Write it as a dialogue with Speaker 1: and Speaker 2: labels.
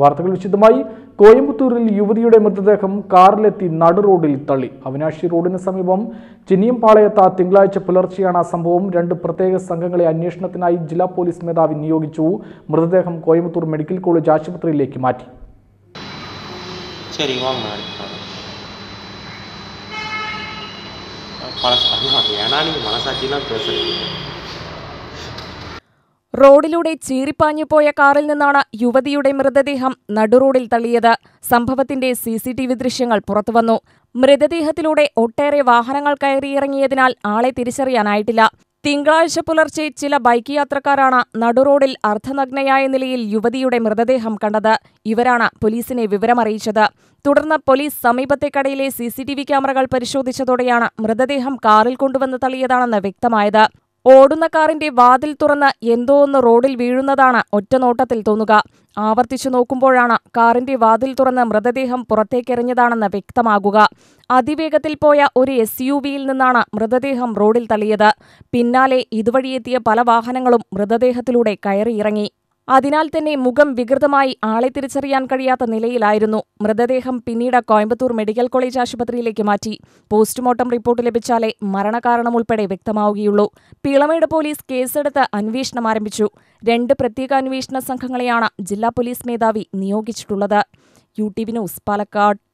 Speaker 1: വാർത്തകൾ വിശദമായി കോയമ്പത്തൂരിൽ യുവതിയുടെ മൃതദേഹം കാറിലെത്തി നടു റോഡിൽ തള്ളി അവിനാശി റോഡിന് സമീപം ചിനിയംപാളയത്ത തിങ്കളാഴ്ച പുലർച്ചെയാണ് ആ സംഭവം രണ്ട് പ്രത്യേക സംഘങ്ങളെ അന്വേഷണത്തിനായി ജില്ലാ പോലീസ് മേധാവി നിയോഗിച്ചു മൃതദേഹം കോയമ്പത്തൂർ മെഡിക്കൽ കോളേജ് ആശുപത്രിയിലേക്ക് മാറ്റി
Speaker 2: ശരി பல ஏன்னா
Speaker 3: റോഡിലൂടെ ചീറിപ്പാഞ്ഞു പോയ കാറിൽ നിന്നാണ് യുവതിയുടെ മൃതദേഹം നടുറോഡിൽ തള്ളിയത് സംഭവത്തിന്റെ സി സി ടി വി ദൃശ്യങ്ങൾ പുറത്തുവന്നു മൃതദേഹത്തിലൂടെ ഒട്ടേറെ വാഹനങ്ങൾ കയറിയിറങ്ങിയതിനാൽ ആളെ തിരിച്ചറിയാനായിട്ടില്ല തിങ്കളാഴ്ച പുലർച്ചെ ചില ബൈക്ക് യാത്രക്കാരാണ് നടുറോഡിൽ അർദ്ധനഗ്നയായ നിലയിൽ യുവതിയുടെ മൃതദേഹം കണ്ടത് ഇവരാണ് പോലീസിനെ വിവരമറിയിച്ചത് തുടർന്ന് പോലീസ് സമീപത്തെ കടയിലെ സി ക്യാമറകൾ പരിശോധിച്ചതോടെയാണ് മൃതദേഹം കാറിൽ കൊണ്ടുവന്ന് തള്ളിയതാണെന്ന് വ്യക്തമായത് ഓടുന്ന കാറിന്റെ വാതിൽ തുറന്ന് എന്തോ ഒന്ന് റോഡിൽ വീഴുന്നതാണ് ഒറ്റനോട്ടത്തിൽ തോന്നുക ആവർത്തിച്ചു നോക്കുമ്പോഴാണ് കാറിന്റെ വാതിൽ തുറന്ന് മൃതദേഹം പുറത്തേക്കെറിഞ്ഞതാണെന്ന് വ്യക്തമാകുക അതിവേഗത്തിൽ പോയ ഒരു എസ് യു വിയിൽ നിന്നാണ് മൃതദേഹം റോഡിൽ തള്ളിയത് പിന്നാലെ ഇതുവഴിയെത്തിയ പല വാഹനങ്ങളും മൃതദേഹത്തിലൂടെ കയറിയിറങ്ങി അതിനാൽ തന്നെ മുഖം വികൃതമായി ആളെ തിരിച്ചറിയാൻ കഴിയാത്ത നിലയിലായിരുന്നു മൃതദേഹം പിന്നീട് കോയമ്പത്തൂർ മെഡിക്കൽ കോളേജ് ആശുപത്രിയിലേക്ക് മാറ്റി പോസ്റ്റ്മോർട്ടം റിപ്പോർട്ട് ലഭിച്ചാലേ മരണകാരണം ഉൾപ്പെടെ വ്യക്തമാവുകയുള്ളൂ പിളമേട് പോലീസ് കേസെടുത്ത് അന്വേഷണം ആരംഭിച്ചു രണ്ട് പ്രത്യേക അന്വേഷണ സംഘങ്ങളെയാണ് ജില്ലാ പോലീസ് മേധാവി നിയോഗിച്ചിട്ടുള്ളത് U T V news Palakkad